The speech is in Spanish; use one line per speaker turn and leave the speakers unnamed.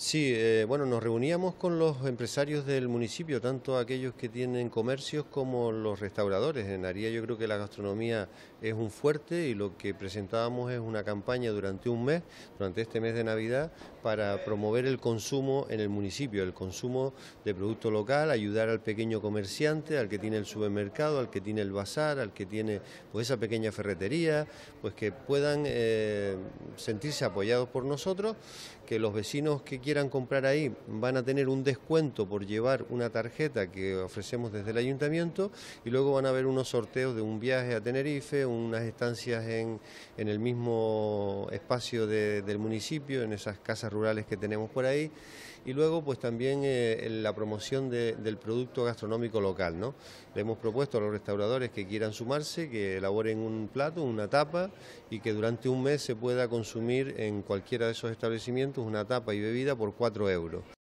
Sí, eh, bueno, nos reuníamos con los empresarios del municipio, tanto aquellos que tienen comercios como los restauradores. En Aría yo creo que la gastronomía es un fuerte y lo que presentábamos es una campaña durante un mes, durante este mes de Navidad, para promover el consumo en el municipio, el consumo de producto local, ayudar al pequeño comerciante, al que tiene el supermercado, al que tiene el bazar, al que tiene pues esa pequeña ferretería, pues que puedan eh, sentirse apoyados por nosotros, que los vecinos que quieran comprar ahí van a tener un descuento por llevar una tarjeta que ofrecemos desde el ayuntamiento y luego van a haber unos sorteos de un viaje a Tenerife, unas estancias en, en el mismo espacio del municipio, en esas casas rurales que tenemos por ahí y luego pues también eh, la promoción del producto gastronómico local. ¿no? Le hemos propuesto a los restauradores que quieran sumarse, que elaboren un plato, una tapa y que durante un mes se pueda consumir consumir en cualquiera de esos establecimientos una tapa y bebida por 4 euros.